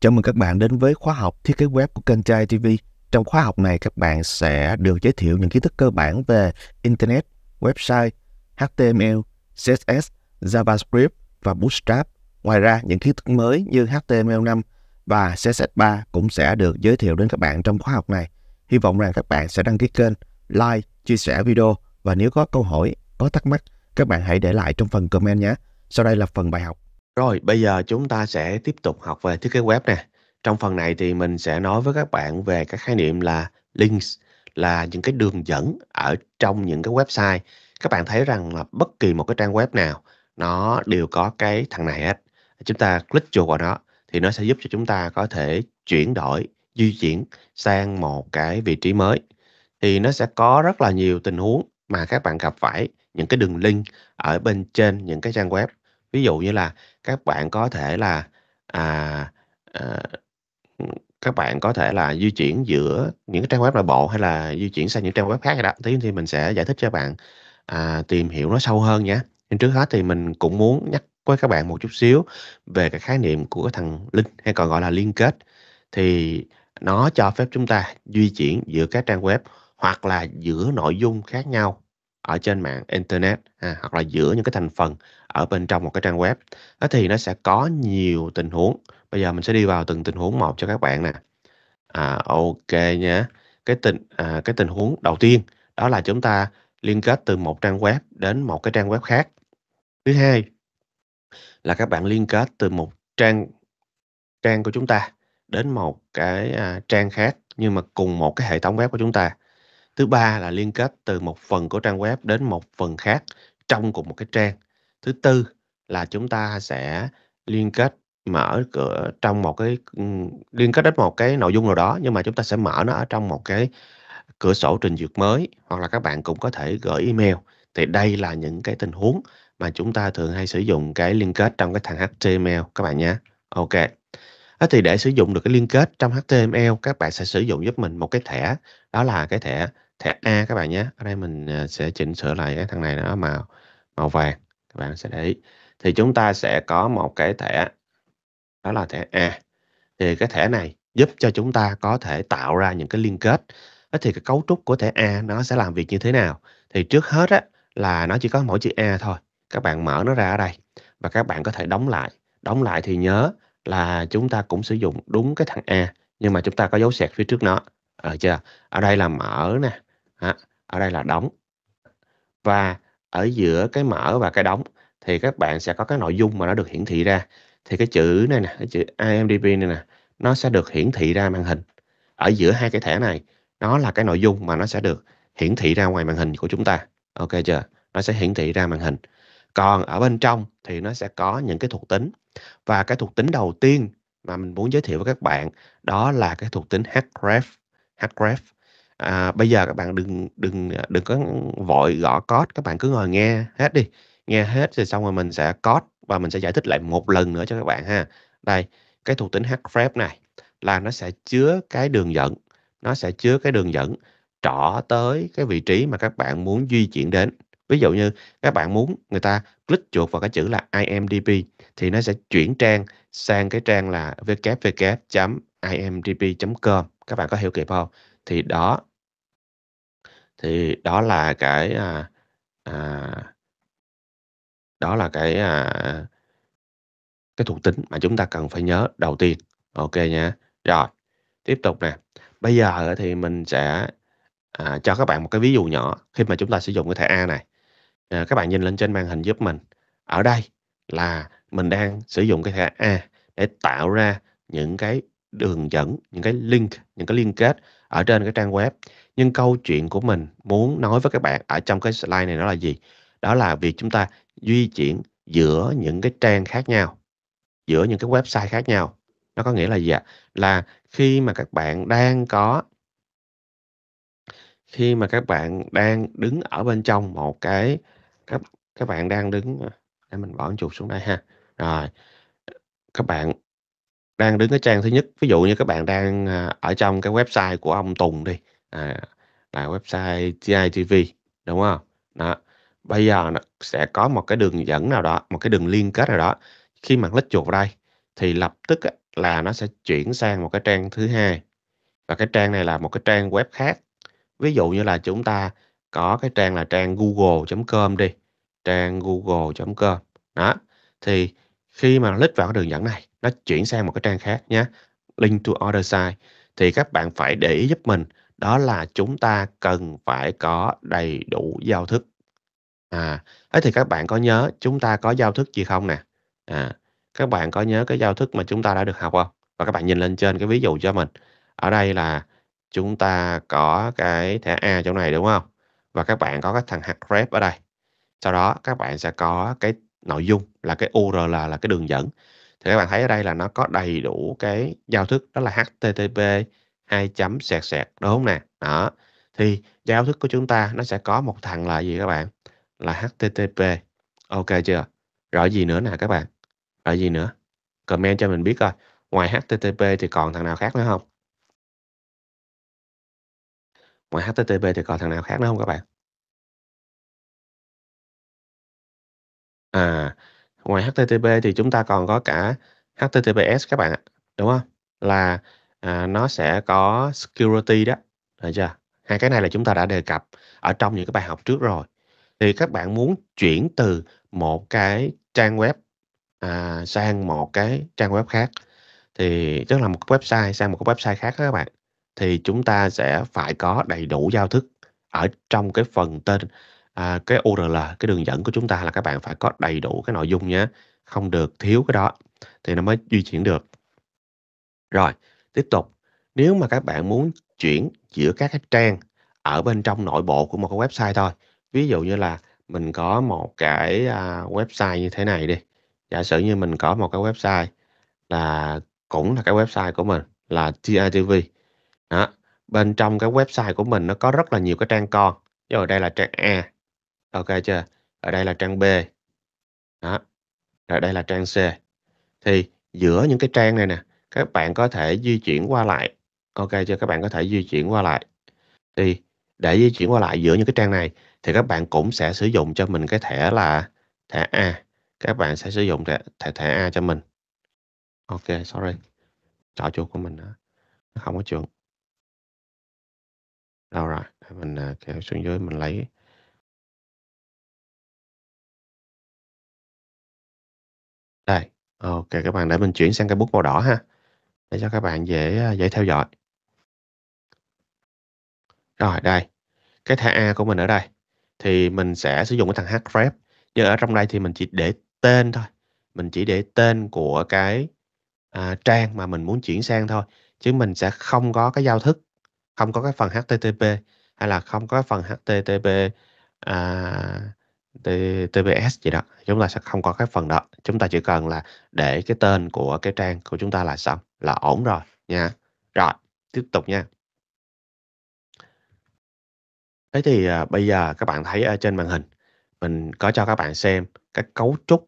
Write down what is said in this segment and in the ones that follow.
Chào mừng các bạn đến với khóa học thiết kế web của kênh Trai TV. Trong khóa học này các bạn sẽ được giới thiệu những kiến thức cơ bản về Internet, website, HTML, CSS, JavaScript và Bootstrap. Ngoài ra, những kiến thức mới như HTML5 và CSS3 cũng sẽ được giới thiệu đến các bạn trong khóa học này. Hy vọng rằng các bạn sẽ đăng ký kênh, like, chia sẻ video và nếu có câu hỏi, có thắc mắc, các bạn hãy để lại trong phần comment nhé. Sau đây là phần bài học. Rồi, bây giờ chúng ta sẽ tiếp tục học về thiết kế web nè. Trong phần này thì mình sẽ nói với các bạn về các khái niệm là links, là những cái đường dẫn ở trong những cái website. Các bạn thấy rằng là bất kỳ một cái trang web nào nó đều có cái thằng này hết. Chúng ta click chuột vào nó thì nó sẽ giúp cho chúng ta có thể chuyển đổi, di chuyển sang một cái vị trí mới. Thì nó sẽ có rất là nhiều tình huống mà các bạn gặp phải những cái đường link ở bên trên những cái trang web Ví dụ như là các bạn có thể là, à, à, các bạn có thể là di chuyển giữa những cái trang web nội bộ hay là di chuyển sang những trang web khác hay đó. Tí thì mình sẽ giải thích cho bạn, à, tìm hiểu nó sâu hơn nhé. Nhưng trước hết thì mình cũng muốn nhắc với các bạn một chút xíu về cái khái niệm của thằng link hay còn gọi là liên kết. Thì nó cho phép chúng ta di chuyển giữa các trang web hoặc là giữa nội dung khác nhau ở trên mạng internet ha, à, hoặc là giữa những cái thành phần ở bên trong một cái trang web đó thì nó sẽ có nhiều tình huống bây giờ mình sẽ đi vào từng tình huống một cho các bạn nè à, ok nhé cái tình à, cái tình huống đầu tiên đó là chúng ta liên kết từ một trang web đến một cái trang web khác thứ hai là các bạn liên kết từ một trang trang của chúng ta đến một cái à, trang khác nhưng mà cùng một cái hệ thống web của chúng ta thứ ba là liên kết từ một phần của trang web đến một phần khác trong cùng một cái trang Thứ tư là chúng ta sẽ liên kết mở cửa trong một cái ừ, liên kết đến một cái nội dung nào đó nhưng mà chúng ta sẽ mở nó ở trong một cái cửa sổ trình duyệt mới hoặc là các bạn cũng có thể gửi email thì đây là những cái tình huống mà chúng ta thường hay sử dụng cái liên kết trong cái thằng HTML các bạn nhé. Ok. Đó thì để sử dụng được cái liên kết trong HTML các bạn sẽ sử dụng giúp mình một cái thẻ đó là cái thẻ thẻ A các bạn nhé. Ở đây mình à, sẽ chỉnh sửa lại cái thằng này nó màu màu vàng bạn sẽ để ý thì chúng ta sẽ có một cái thẻ đó là thẻ A thì cái thẻ này giúp cho chúng ta có thể tạo ra những cái liên kết thì cái cấu trúc của thẻ A nó sẽ làm việc như thế nào thì trước hết á, là nó chỉ có mỗi chữ A thôi các bạn mở nó ra ở đây và các bạn có thể đóng lại đóng lại thì nhớ là chúng ta cũng sử dụng đúng cái thằng A nhưng mà chúng ta có dấu sẹt phía trước nó ở ờ, chưa ở đây là mở nè ở đây là đóng và ở giữa cái mở và cái đóng thì các bạn sẽ có cái nội dung mà nó được hiển thị ra thì cái chữ này nè cái chữ IMDb này nè nó sẽ được hiển thị ra màn hình ở giữa hai cái thẻ này nó là cái nội dung mà nó sẽ được hiển thị ra ngoài màn hình của chúng ta ok chưa nó sẽ hiển thị ra màn hình còn ở bên trong thì nó sẽ có những cái thuộc tính và cái thuộc tính đầu tiên mà mình muốn giới thiệu với các bạn đó là cái thuộc tính Hgraph Hgraph à, bây giờ các bạn đừng đừng à, đừng có vội gõ code các bạn cứ ngồi nghe hết đi nghe hết rồi xong rồi mình sẽ code và mình sẽ giải thích lại một lần nữa cho các bạn ha đây cái thuộc tính href này là nó sẽ chứa cái đường dẫn nó sẽ chứa cái đường dẫn trỏ tới cái vị trí mà các bạn muốn di chuyển đến ví dụ như các bạn muốn người ta click chuột vào cái chữ là imdb thì nó sẽ chuyển trang sang cái trang là www.imdb.com các bạn có hiểu kịp không thì đó thì đó là cái à, à, đó là cái à, cái thuộc tính mà chúng ta cần phải nhớ đầu tiên ok nha rồi tiếp tục nè bây giờ thì mình sẽ à, cho các bạn một cái ví dụ nhỏ khi mà chúng ta sử dụng cái thẻ A này à, các bạn nhìn lên trên màn hình giúp mình ở đây là mình đang sử dụng cái thẻ A để tạo ra những cái đường dẫn những cái link những cái liên kết ở trên cái trang web nhưng câu chuyện của mình muốn nói với các bạn ở trong cái slide này đó là gì đó là việc chúng ta di chuyển giữa những cái trang khác nhau giữa những cái website khác nhau nó có nghĩa là gì ạ là khi mà các bạn đang có khi mà các bạn đang đứng ở bên trong một cái các các bạn đang đứng à, để mình bỏ chuột xuống đây ha rồi các bạn đang đứng ở trang thứ nhất, ví dụ như các bạn đang, à, ở trong cái website của ông Tùng đi, à, là website TITV, đúng không? Đó, bây giờ nó sẽ có một cái đường dẫn nào đó, một cái đường liên kết nào đó. Khi mà click chuột vào đây thì lập tức là nó sẽ chuyển sang một cái trang thứ hai và cái trang này là một cái trang web khác. Ví dụ như là chúng ta có cái trang là trang google.com đi, trang google.com. Đó, thì khi mà click vào cái đường dẫn này nó chuyển sang một cái trang khác nhé link to order side thì các bạn phải để ý giúp mình đó là chúng ta cần phải có đầy đủ giao thức à thế thì các bạn có nhớ chúng ta có giao thức gì không nè à các bạn có nhớ cái giao thức mà chúng ta đã được học không và các bạn nhìn lên trên cái ví dụ cho mình ở đây là chúng ta có cái thẻ A chỗ này đúng không và các bạn có cái thằng hạt rep ở đây sau đó các bạn sẽ có cái nội dung là cái URL là cái đường dẫn thì các bạn thấy ở đây là nó có đầy đủ cái giao thức đó là http 2 chấm sẹt sẹt đúng không nè đó thì giao thức của chúng ta nó sẽ có một thằng là gì các bạn là http ok chưa rồi gì nữa nè các bạn rồi gì nữa comment cho mình biết coi ngoài http thì còn thằng nào khác nữa không ngoài http thì còn thằng nào khác nữa không các bạn à Ngoài HTTP thì chúng ta còn có cả HTTPS các bạn ạ, đúng không? Là à, nó sẽ có security đó, được chưa? Hai cái này là chúng ta đã đề cập ở trong những cái bài học trước rồi. Thì các bạn muốn chuyển từ một cái trang web à, sang một cái trang web khác thì tức là một cái website sang một cái website khác các bạn thì chúng ta sẽ phải có đầy đủ giao thức ở trong cái phần tên à, cái URL cái đường dẫn của chúng ta là các bạn phải có đầy đủ cái nội dung nhé không được thiếu cái đó thì nó mới di chuyển được rồi tiếp tục nếu mà các bạn muốn chuyển giữa các cái trang ở bên trong nội bộ của một cái website thôi ví dụ như là mình có một cái à, website như thế này đi giả sử như mình có một cái website là cũng là cái website của mình là TITV đó bên trong cái website của mình nó có rất là nhiều cái trang con rồi đây là trang A ok chưa ở đây là trang B đó Rồi đây là trang C thì giữa những cái trang này nè các bạn có thể di chuyển qua lại ok chưa các bạn có thể di chuyển qua lại thì để di chuyển qua lại giữa những cái trang này thì các bạn cũng sẽ sử dụng cho mình cái thẻ là thẻ A các bạn sẽ sử dụng thẻ thẻ, thẻ A cho mình ok sorry trò chuột của mình đó. nó không có chuột đâu rồi mình à, kéo xuống dưới mình lấy Đây, ok các bạn để mình chuyển sang cái bút màu đỏ ha. Để cho các bạn dễ à, dễ theo dõi. Rồi đây, cái thẻ A của mình ở đây thì mình sẽ sử dụng cái thằng href nhưng ở trong đây thì mình chỉ để tên thôi. Mình chỉ để tên của cái à, trang mà mình muốn chuyển sang thôi chứ mình sẽ không có cái giao thức, không có cái phần http hay là không có cái phần http à, T gì đó, chúng ta sẽ không có cái phần đó. Chúng ta chỉ cần là để cái tên của cái trang của chúng ta là xong, là ổn rồi nha. Rồi, tiếp tục nha. Thế thì à, bây giờ các bạn thấy ở trên màn hình mình có cho các bạn xem cái cấu trúc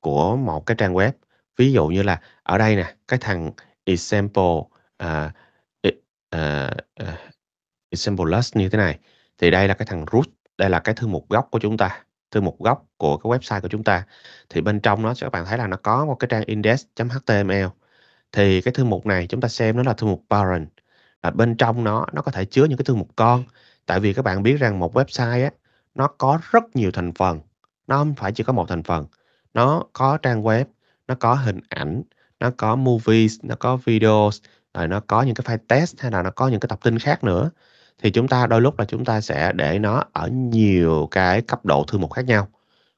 của một cái trang web. Ví dụ như là ở đây nè, cái thằng example à, à, à, example list như thế này thì đây là cái thằng root, đây là cái thư mục gốc của chúng ta từ một góc của cái website của chúng ta thì bên trong nó các bạn thấy là nó có một cái trang index.html thì cái thư mục này chúng ta xem nó là thư mục parent là bên trong nó nó có thể chứa những cái thư mục con tại vì các bạn biết rằng một website á, nó có rất nhiều thành phần nó không phải chỉ có một thành phần nó có trang web nó có hình ảnh nó có movies nó có videos rồi nó có những cái file test hay là nó có những cái tập tin khác nữa thì chúng ta đôi lúc là chúng ta sẽ để nó ở nhiều cái cấp độ thư mục khác nhau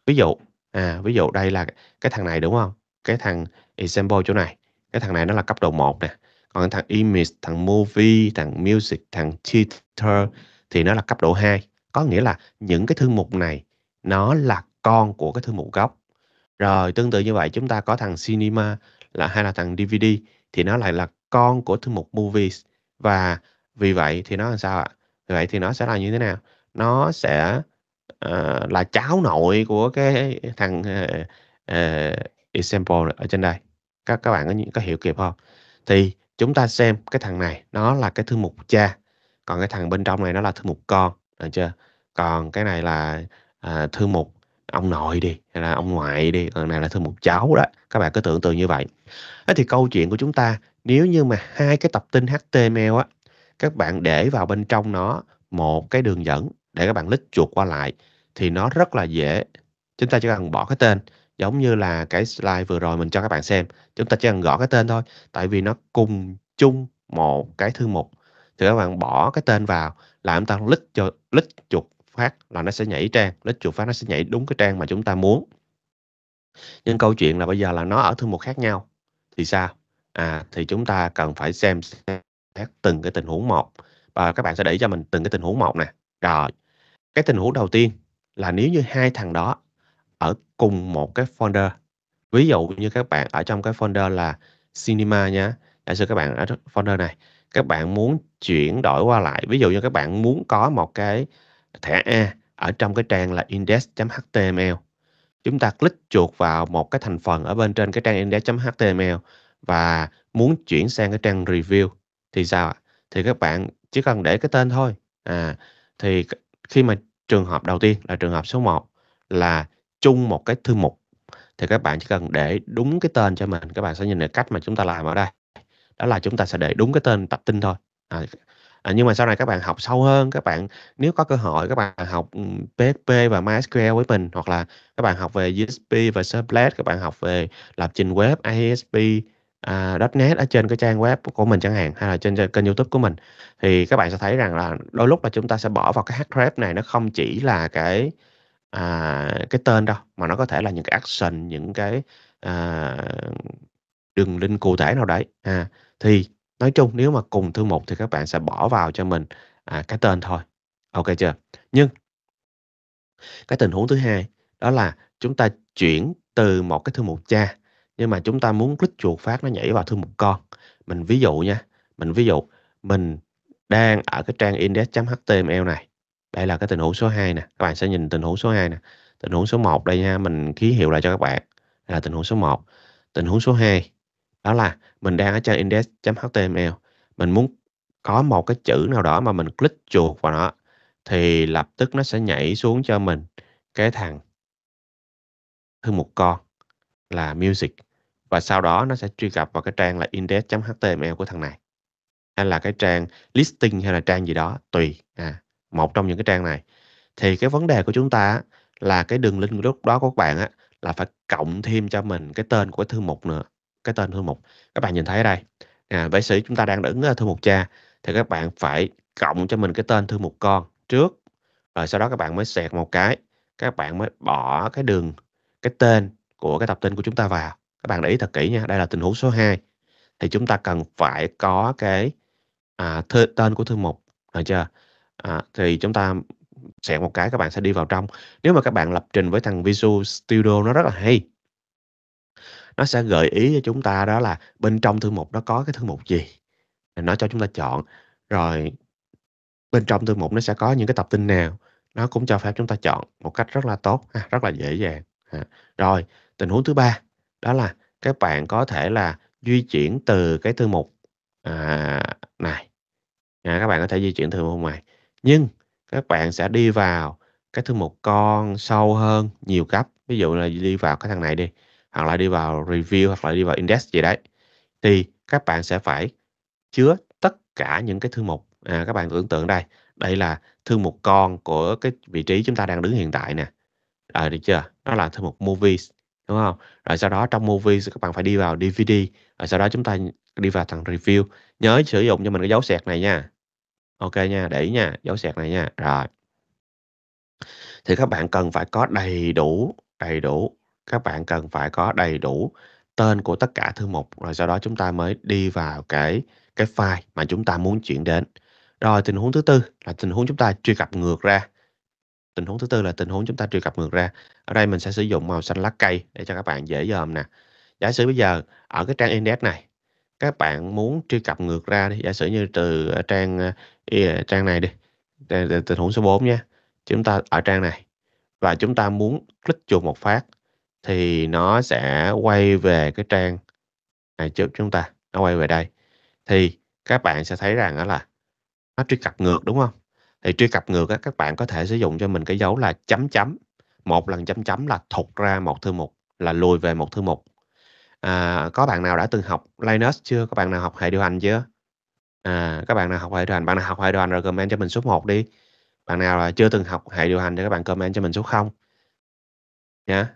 ví dụ à ví dụ đây là cái thằng này đúng không cái thằng example chỗ này cái thằng này nó là cấp độ 1 nè còn thằng image thằng movie thằng music thằng theater thì nó là cấp độ 2 có nghĩa là những cái thư mục này nó là con của cái thư mục gốc rồi tương tự như vậy chúng ta có thằng cinema là hay là thằng dvd thì nó lại là con của thư mục movies và vì vậy thì nó làm sao ạ vì vậy thì nó sẽ là như thế nào nó sẽ uh, là cháu nội của cái thằng uh, uh, example ở trên đây các các bạn có, có hiểu kịp không thì chúng ta xem cái thằng này nó là cái thư mục cha còn cái thằng bên trong này nó là thư mục con được chưa còn cái này là uh, thư mục ông nội đi hay là ông ngoại đi còn này là thư mục cháu đó các bạn cứ tưởng tượng như vậy thế thì câu chuyện của chúng ta nếu như mà hai cái tập tin html á các bạn để vào bên trong nó một cái đường dẫn để các bạn lít chuột qua lại thì nó rất là dễ chúng ta chỉ cần bỏ cái tên giống như là cái slide vừa rồi mình cho các bạn xem chúng ta chỉ cần gõ cái tên thôi tại vì nó cùng chung một cái thư mục thì các bạn bỏ cái tên vào là chúng ta lít cho lít chuột phát là nó sẽ nhảy trang lít chuột phát nó sẽ nhảy đúng cái trang mà chúng ta muốn nhưng câu chuyện là bây giờ là nó ở thư mục khác nhau thì sao à thì chúng ta cần phải xem, xem tác từng cái tình huống một và các bạn sẽ để cho mình từng cái tình huống một nè rồi cái tình huống đầu tiên là nếu như hai thằng đó ở cùng một cái folder ví dụ như các bạn ở trong cái folder là cinema nhé giả sử các bạn ở folder này các bạn muốn chuyển đổi qua lại ví dụ như các bạn muốn có một cái thẻ A ở trong cái trang là index.html chúng ta click chuột vào một cái thành phần ở bên trên cái trang index.html và muốn chuyển sang cái trang review thì sao ạ? Thì các bạn chỉ cần để cái tên thôi. À thì khi mà trường hợp đầu tiên là trường hợp số 1 là chung một cái thư mục thì các bạn chỉ cần để đúng cái tên cho mình các bạn sẽ nhìn được cách mà chúng ta làm ở đây đó là chúng ta sẽ để đúng cái tên tập tin thôi à, à, nhưng mà sau này các bạn học sâu hơn các bạn nếu có cơ hội các bạn học PHP và MySQL với mình hoặc là các bạn học về USP và Servlet các bạn học về lập trình web ISP à, .net ở trên cái trang web của mình chẳng hạn hay là trên kênh YouTube của mình thì các bạn sẽ thấy rằng là đôi lúc là chúng ta sẽ bỏ vào cái href này nó không chỉ là cái à, cái tên đâu mà nó có thể là những cái action những cái à, đường link cụ thể nào đấy à, thì nói chung nếu mà cùng thư mục thì các bạn sẽ bỏ vào cho mình à, cái tên thôi ok chưa nhưng cái tình huống thứ hai đó là chúng ta chuyển từ một cái thư mục cha nhưng mà chúng ta muốn click chuột phát nó nhảy vào thư mục con mình ví dụ nha mình ví dụ mình đang ở cái trang index.html này đây là cái tình huống số 2 nè các bạn sẽ nhìn tình huống số 2 nè tình huống số 1 đây nha mình ký hiệu lại cho các bạn đây là tình huống số 1 tình huống số 2 đó là mình đang ở trang index.html mình muốn có một cái chữ nào đó mà mình click chuột vào nó thì lập tức nó sẽ nhảy xuống cho mình cái thằng thư mục con là music và sau đó nó sẽ truy cập vào cái trang là index.html của thằng này hay là cái trang listing hay là trang gì đó tùy à, một trong những cái trang này thì cái vấn đề của chúng ta là cái đường link lúc đó của các bạn á, là phải cộng thêm cho mình cái tên của cái thư mục nữa cái tên thư mục các bạn nhìn thấy ở đây à, vệ sĩ chúng ta đang đứng thư mục cha thì các bạn phải cộng cho mình cái tên thư mục con trước rồi sau đó các bạn mới xẹt một cái các bạn mới bỏ cái đường cái tên của cái tập tin của chúng ta vào các bạn để ý thật kỹ nha đây là tình huống số 2 thì chúng ta cần phải có cái à, thư, tên của thư mục được chưa à, thì chúng ta sẽ một cái các bạn sẽ đi vào trong nếu mà các bạn lập trình với thằng Visual Studio nó rất là hay nó sẽ gợi ý cho chúng ta đó là bên trong thư mục nó có cái thư mục gì nó cho chúng ta chọn rồi bên trong thư mục nó sẽ có những cái tập tin nào nó cũng cho phép chúng ta chọn một cách rất là tốt rất là dễ dàng rồi tình huống thứ ba đó là các bạn có thể là di chuyển từ cái thư mục à, này à, các bạn có thể di chuyển từ mục này nhưng các bạn sẽ đi vào cái thư mục con sâu hơn nhiều cấp ví dụ là đi vào cái thằng này đi hoặc là đi vào review hoặc là đi vào index gì đấy thì các bạn sẽ phải chứa tất cả những cái thư mục à, các bạn tưởng tượng đây đây là thư mục con của cái vị trí chúng ta đang đứng hiện tại nè à, được chưa nó là thư mục movies đúng không? Rồi sau đó trong movie các bạn phải đi vào DVD, rồi sau đó chúng ta đi vào thằng review. Nhớ sử dụng cho mình cái dấu sẹt này nha. Ok nha, để ý nha, dấu sẹt này nha. Rồi. Thì các bạn cần phải có đầy đủ, đầy đủ. Các bạn cần phải có đầy đủ tên của tất cả thư mục rồi sau đó chúng ta mới đi vào cái cái file mà chúng ta muốn chuyển đến. Rồi tình huống thứ tư là tình huống chúng ta truy cập ngược ra tình huống thứ tư là tình huống chúng ta truy cập ngược ra ở đây mình sẽ sử dụng màu xanh lá cây để cho các bạn dễ dòm nè giả sử bây giờ ở cái trang index này các bạn muốn truy cập ngược ra đi giả sử như từ ờ, trang ờ, ờ, trang này đi tình huống số 4 nhé chúng ta ở trang này và chúng ta muốn click chuột một phát thì nó sẽ quay về cái trang này trước chúng ta nó quay về đây thì các bạn sẽ thấy rằng đó là nó truy cập ngược đúng không thì truy cập ngược á, các bạn có thể sử dụng cho mình cái dấu là chấm chấm. Một lần chấm chấm là thụt ra một thư mục, là lùi về một thư mục. À, có bạn nào đã từng học Linux chưa? các bạn nào học hệ điều hành chưa? À, các bạn nào học hệ điều hành, bạn nào học hệ điều hành rồi comment cho mình số 1 đi. Bạn nào là chưa từng học hệ điều hành thì các bạn comment cho mình số 0. Nha.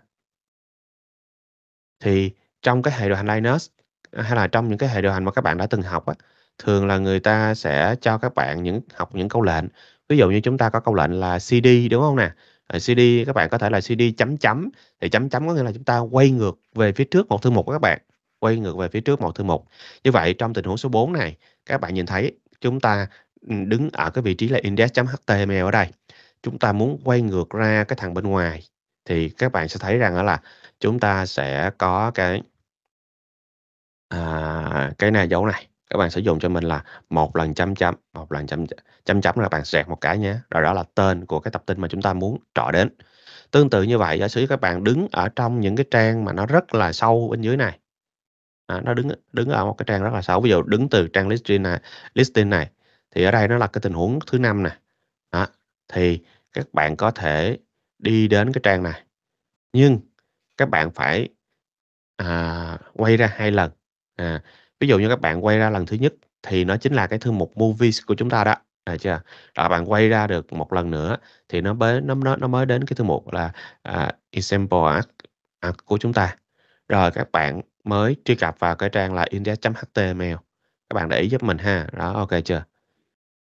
Thì trong cái hệ điều hành Linux hay là trong những cái hệ điều hành mà các bạn đã từng học á, thường là người ta sẽ cho các bạn những học những câu lệnh Ví dụ như chúng ta có câu lệnh là CD, đúng không nè? CD các bạn có thể là CD chấm chấm, thì chấm chấm có nghĩa là chúng ta quay ngược về phía trước một thư mục các bạn, quay ngược về phía trước một thư mục. Như vậy trong tình huống số 4 này, các bạn nhìn thấy chúng ta, ừ, đứng ở cái vị trí là index.html ở đây, chúng ta muốn quay ngược ra cái thằng bên ngoài thì các bạn sẽ thấy rằng á là chúng ta sẽ có cái, à, cái này dấu này các bạn sử dụng cho mình là một lần chấm chấm một lần chấm chấm chấm là bạn sẹt một cái nhé rồi đó là tên của cái tập tin mà chúng ta muốn trọ đến tương tự như vậy giả sử các bạn đứng ở trong những cái trang mà nó rất là sâu bên dưới này à, nó đứng đứng ở một cái trang rất là sâu ví dụ đứng từ trang listing này listing này thì ở đây nó là cái tình huống thứ năm nè đó. thì các bạn có thể đi đến cái trang này nhưng các bạn phải à, quay ra hai lần à, ví dụ như các bạn quay ra lần thứ nhất thì nó chính là cái thư mục movies của chúng ta đó được chưa là bạn quay ra được một lần nữa thì nó mới nó nó, nó mới đến cái thư mục là uh, example art, art của chúng ta rồi các bạn mới truy cập vào cái trang là index.html các bạn để ý giúp mình ha đó ok chưa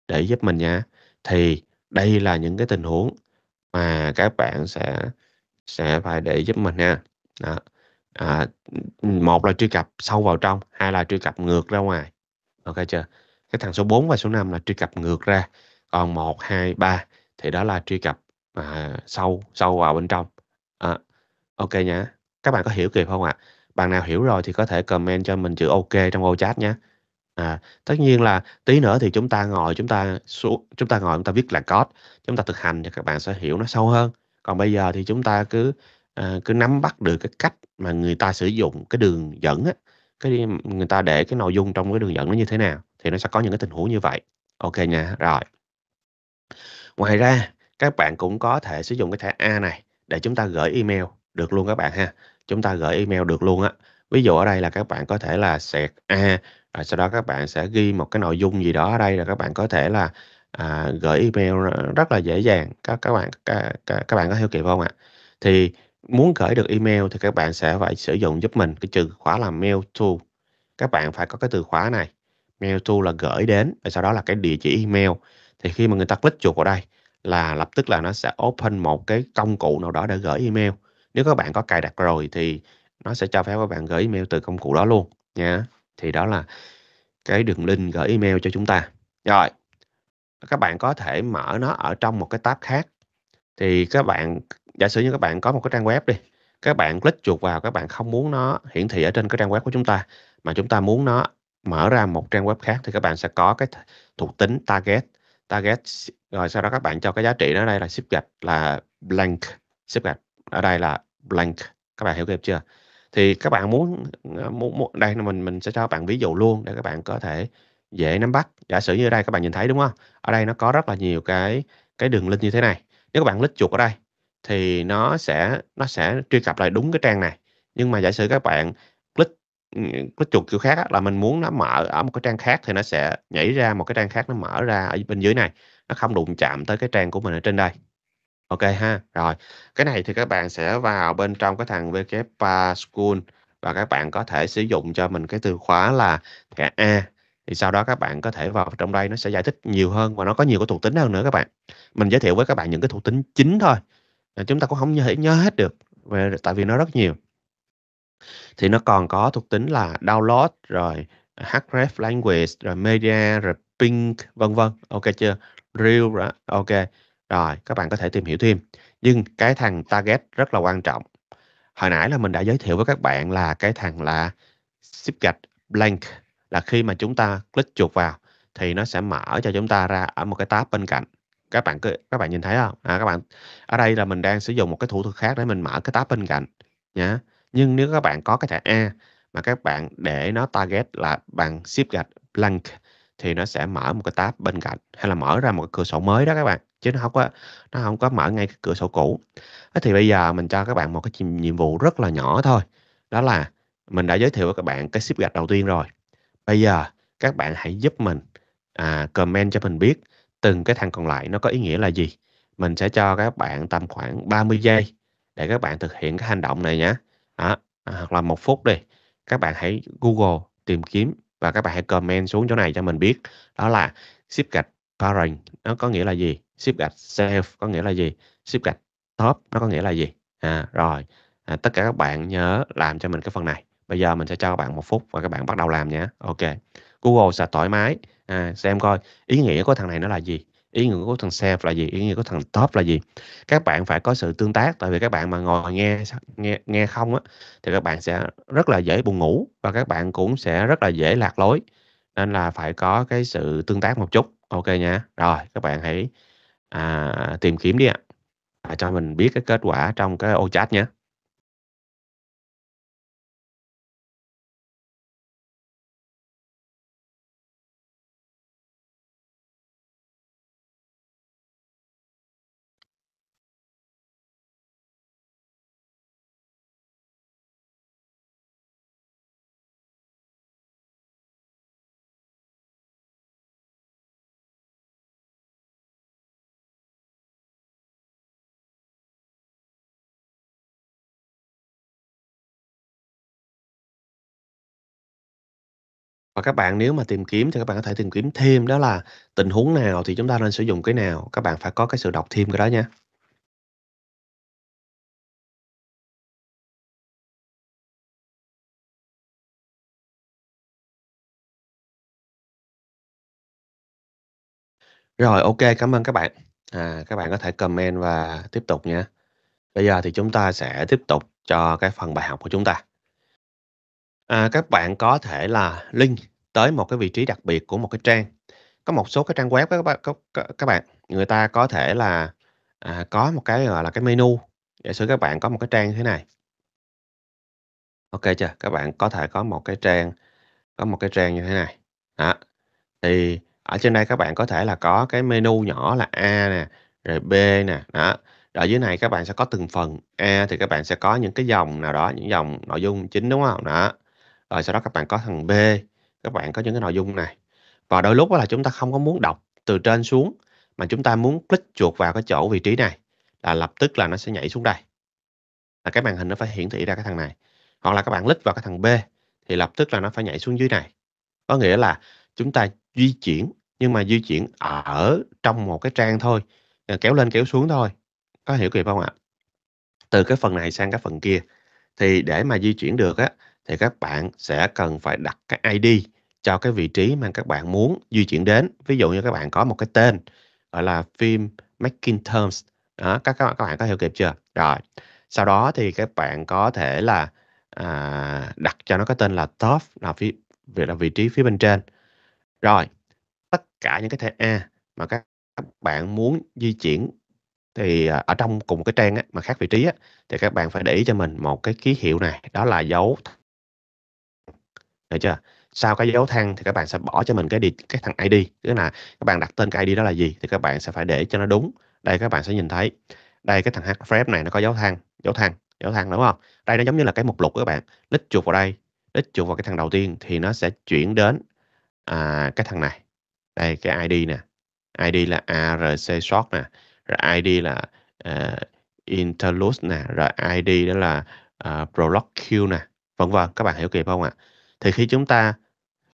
để ý giúp mình nha thì đây là những cái tình huống mà các bạn sẽ sẽ phải để ý giúp mình nha đó à, một là truy cập sâu vào trong hai là truy cập ngược ra ngoài ok chưa cái thằng số 4 và số 5 là truy cập ngược ra còn 1, 2, 3 thì đó là truy cập à, sâu sâu vào bên trong à, ok nhá các bạn có hiểu kịp không ạ à? bạn nào hiểu rồi thì có thể comment cho mình chữ ok trong ô chat nhé à, tất nhiên là tí nữa thì chúng ta ngồi chúng ta xuống chúng ta ngồi chúng ta viết là code chúng ta thực hành thì các bạn sẽ hiểu nó sâu hơn còn bây giờ thì chúng ta cứ à, cứ nắm bắt được cái cách mà người ta sử dụng cái đường dẫn á, cái người ta để cái nội dung trong cái đường dẫn nó như thế nào thì nó sẽ có những cái tình huống như vậy. Ok nha. Rồi. Ngoài ra, các bạn cũng có thể sử dụng cái thẻ A này để chúng ta gửi email được luôn các bạn ha. Chúng ta gửi email được luôn á. Ví dụ ở đây là các bạn có thể là sẹt A rồi sau đó các bạn sẽ ghi một cái nội dung gì đó ở đây là các bạn có thể là à, gửi email rất là dễ dàng các các bạn các, các bạn có hiểu kịp không ạ? Thì Muốn gửi được email thì các bạn sẽ phải sử dụng giúp mình cái từ khóa là mail to. Các bạn phải có cái từ khóa này. Mail to là gửi đến và sau đó là cái địa chỉ email. Thì khi mà người ta click chuột vào đây là lập tức là nó sẽ open một cái công cụ nào đó để gửi email. Nếu các bạn có cài đặt rồi thì nó sẽ cho phép các bạn gửi email từ công cụ đó luôn nha. Thì đó là cái đường link gửi email cho chúng ta. Rồi, các bạn có thể mở nó ở trong một cái tab khác thì các bạn giả sử như các bạn có một cái trang web đi các bạn click chuột vào các bạn không muốn nó hiển thị ở trên cái trang web của chúng ta mà chúng ta muốn nó mở ra một trang web khác thì các bạn sẽ có cái thuộc tính target target rồi sau đó các bạn cho cái giá trị ở đây là ship gạch là blank ship gạch ở đây là blank các bạn hiểu kịp chưa thì các bạn muốn muốn, muốn đây là mình mình sẽ cho các bạn ví dụ luôn để các bạn có thể dễ nắm bắt giả sử như đây các bạn nhìn thấy đúng không ở đây nó có rất là nhiều cái cái đường link như thế này nếu các bạn click chuột ở đây thì nó sẽ nó sẽ truy cập lại đúng cái trang này. Nhưng mà giả sử các bạn click ừ, click chuột kiểu khác là mình muốn nó mở ở một cái trang khác thì nó sẽ nhảy ra một cái trang khác nó mở ra ở bên dưới này. Nó không đụng chạm tới cái trang của mình ở trên đây. Ok ha. Rồi, cái này thì các bạn sẽ vào bên trong cái thằng VK School và các bạn có thể sử dụng cho mình cái từ khóa là thẻ A thì sau đó các bạn có thể vào trong đây nó sẽ giải thích nhiều hơn và nó có nhiều cái thuộc tính hơn nữa các bạn mình giới thiệu với các bạn những cái thuộc tính chính thôi Ờ, chúng ta cũng không thể nhớ hết được về tại vì nó rất nhiều thì nó còn có thuộc tính là download rồi href language rồi media rồi ping vân vân ok chưa real đó ok rồi các bạn có thể tìm hiểu thêm nhưng cái thằng target rất là quan trọng hồi nãy là mình đã giới thiệu với các bạn là cái thằng là ship gạch blank là khi mà chúng ta click chuột vào thì nó sẽ mở cho chúng ta ra ở một cái tab bên cạnh các bạn cứ các bạn nhìn thấy không à, các bạn ở đây là mình đang sử dụng một cái thủ thuật khác để mình mở cái tab bên cạnh nhá nhưng nếu các bạn có cái thẻ A mà các bạn để nó target là bằng shift gạch blank thì nó sẽ mở một cái tab bên cạnh hay là mở ra một cái cửa sổ mới đó các bạn chứ nó không có nó không có mở ngay cái cửa sổ cũ thì bây giờ mình cho các bạn một cái nhiệm vụ rất là nhỏ thôi đó là mình đã giới thiệu với các bạn cái ship gạch đầu tiên rồi bây giờ các bạn hãy giúp mình à, comment cho mình biết từng cái thằng còn lại nó có ý nghĩa là gì. Mình sẽ cho các bạn tầm khoảng 30 giây để các bạn thực hiện cái hành động này nhé. À, hoặc là một phút đi. Các bạn hãy Google tìm kiếm và các bạn hãy comment xuống chỗ này cho mình biết đó là ship gạch parent nó có nghĩa là gì ship gạch self có nghĩa là gì ship gạch top nó có nghĩa là gì à, rồi à, tất cả các bạn nhớ làm cho mình cái phần này bây giờ mình sẽ cho các bạn một phút và các bạn bắt đầu làm nhé ok Google sẽ thoải mái à, xem coi ý nghĩa của thằng này nó là gì ý nghĩa của thằng self là gì ý nghĩa của thằng top là gì các bạn phải có sự tương tác tại vì các bạn mà ngồi nghe nghe nghe không á thì các bạn sẽ rất là dễ buồn ngủ và các bạn cũng sẽ rất là dễ lạc lối nên là phải có cái sự tương tác một chút ok nha rồi các bạn hãy à, tìm kiếm đi ạ à, cho mình biết cái kết quả trong cái ô chat nhé Và các bạn nếu mà tìm kiếm thì các bạn có thể tìm kiếm thêm đó là tình huống nào thì chúng ta nên sử dụng cái nào, các bạn phải có cái sự đọc thêm cái đó nha. Rồi ok, cảm ơn các bạn. À, các bạn có thể comment và tiếp tục nha. Bây giờ thì chúng ta sẽ tiếp tục cho cái phần bài học của chúng ta. À, các bạn có thể là link tới một cái vị trí đặc biệt của một cái trang. Có một số cái trang web các bạn các, bạn người ta có thể là à, có một cái gọi là cái menu. Giả sử các bạn có một cái trang như thế này. Ok chưa? Các bạn có thể có một cái trang có một cái trang như thế này. Đó. Thì ở trên đây các bạn có thể là có cái menu nhỏ là A nè, rồi B nè, đó. Ở dưới này các bạn sẽ có từng phần A thì các bạn sẽ có những cái dòng nào đó, những dòng nội dung chính đúng không? Đó rồi ờ, sau đó các bạn có thằng B các bạn có những cái nội dung này và đôi lúc là chúng ta không có muốn đọc từ trên xuống mà chúng ta muốn click chuột vào cái chỗ vị trí này là lập tức là nó sẽ nhảy xuống đây là cái màn hình nó phải hiển thị ra cái thằng này hoặc là các bạn click vào cái thằng B thì lập tức là nó phải nhảy xuống dưới này có nghĩa là chúng ta di chuyển nhưng mà di chuyển ở trong một cái trang thôi ờ, kéo lên kéo xuống thôi có hiểu kịp không ạ từ cái phần này sang cái phần kia thì để mà di chuyển được á thì các bạn sẽ cần phải đặt cái ID cho cái vị trí mà các bạn muốn di chuyển đến. Ví dụ như các bạn có một cái tên gọi là phim Making Terms. Đó, các, các, các bạn có hiểu kịp chưa? Rồi. Sau đó thì các bạn có thể là à, đặt cho nó cái tên là top là phía việc là vị trí phía bên trên. Rồi, tất cả những cái thẻ A mà các bạn muốn di chuyển thì à, ở trong cùng cái trang á, mà khác vị trí á, thì các bạn phải để ý cho mình một cái ký hiệu này đó là dấu được chưa sau cái dấu thăng thì các bạn sẽ bỏ cho mình cái cái thằng ID tức là các bạn đặt tên cái ID đó là gì thì các bạn sẽ phải để cho nó đúng đây các bạn sẽ nhìn thấy đây cái thằng href này nó có dấu thăng dấu thăng dấu thăng đúng không đây nó giống như là cái mục lục các bạn lít chuột vào đây lít chuột vào cái thằng đầu tiên thì nó sẽ chuyển đến à, cái thằng này đây cái ID nè ID là ARC short nè rồi ID là uh, à, interlude nè rồi ID đó là uh, à, prolog queue nè vân vân các bạn hiểu kịp không ạ à? thì khi chúng ta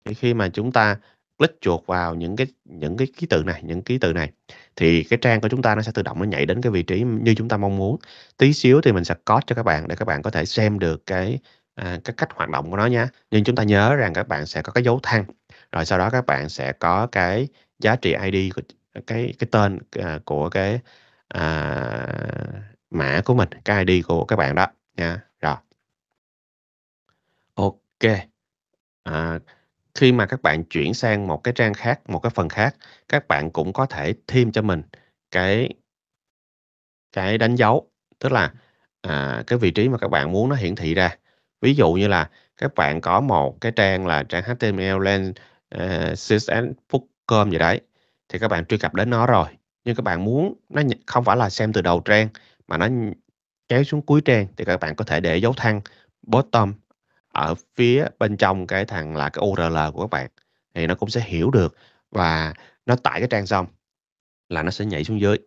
khi mà chúng ta click chuột vào những cái những cái ký tự này những ký tự này thì cái trang của chúng ta nó sẽ tự động nó nhảy đến cái vị trí như chúng ta mong muốn tí xíu thì mình sẽ code cho các bạn để các bạn có thể xem được cái à, cái cách hoạt động của nó nhé nhưng chúng ta nhớ rằng các bạn sẽ có cái dấu thăng rồi sau đó các bạn sẽ có cái giá trị id của cái cái tên à, của cái à, mã của mình cái id của các bạn đó nha rồi ok À, khi mà các bạn chuyển sang một cái trang khác, một cái phần khác, các bạn cũng có thể thêm cho mình cái cái đánh dấu, tức là à, cái vị trí mà các bạn muốn nó hiển thị ra. Ví dụ như là các bạn có một cái trang là trang HTML Land uh, ờ, cssbook.com gì đấy thì các bạn truy cập đến nó rồi nhưng các bạn muốn nó không phải là xem từ đầu trang mà nó kéo xuống cuối trang thì các bạn có thể để dấu thăng bottom ở phía bên trong cái thằng là cái URL của các bạn thì nó cũng sẽ hiểu được và nó tải cái trang xong là nó sẽ nhảy xuống dưới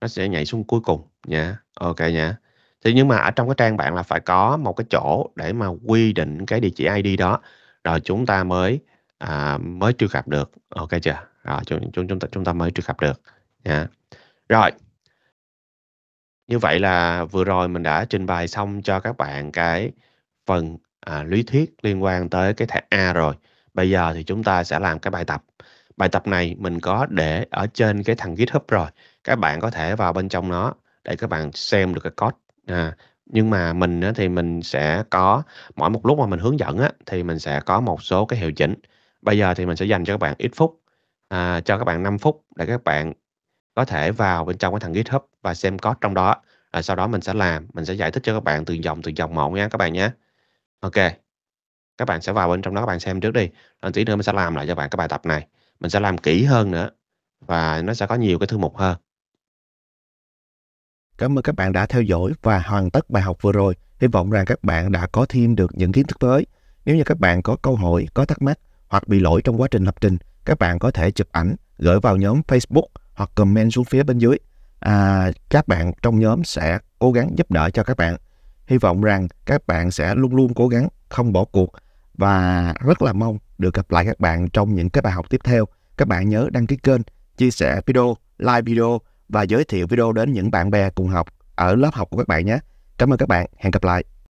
nó sẽ nhảy xuống cuối cùng nha ok nha thì nhưng mà ở trong cái trang bạn là phải có một cái chỗ để mà quy định cái địa chỉ ID đó rồi chúng ta mới à, mới truy cập được ok chưa rồi chúng chúng chúng ta chúng ta mới truy cập được nha rồi như vậy là vừa rồi mình đã trình bày xong cho các bạn cái phần à, lý thuyết liên quan tới cái thẻ A rồi. Bây giờ thì chúng ta sẽ làm cái bài tập. Bài tập này mình có để ở trên cái thằng GitHub rồi. Các bạn có thể vào bên trong nó để các bạn xem được cái code. À, nhưng mà mình thì mình sẽ có mỗi một lúc mà mình hướng dẫn á, thì mình sẽ có một số cái hiệu chỉnh. Bây giờ thì mình sẽ dành cho các bạn ít phút, à, cho các bạn 5 phút để các bạn có thể vào bên trong cái thằng GitHub và xem code trong đó. Rồi sau đó mình sẽ làm, mình sẽ giải thích cho các bạn từng dòng từng dòng một nha các bạn nhé. Ok. Các bạn sẽ vào bên trong đó các bạn xem trước đi. Rồi tí nữa mình sẽ làm lại cho bạn cái bài tập này. Mình sẽ làm kỹ hơn nữa và nó sẽ có nhiều cái thư mục hơn. Cảm ơn các bạn đã theo dõi và hoàn tất bài học vừa rồi. Hy vọng rằng các bạn đã có thêm được những kiến thức mới. Nếu như các bạn có câu hỏi, có thắc mắc hoặc bị lỗi trong quá trình lập trình, các bạn có thể chụp ảnh, gửi vào nhóm Facebook hoặc comment xuống phía bên dưới. À, các bạn trong nhóm sẽ cố gắng giúp đỡ cho các bạn hy vọng rằng các bạn sẽ luôn luôn cố gắng không bỏ cuộc và rất là mong được gặp lại các bạn trong những cái bài học tiếp theo các bạn nhớ đăng ký kênh chia sẻ video like video và giới thiệu video đến những bạn bè cùng học ở lớp học của các bạn nhé cảm ơn các bạn hẹn gặp lại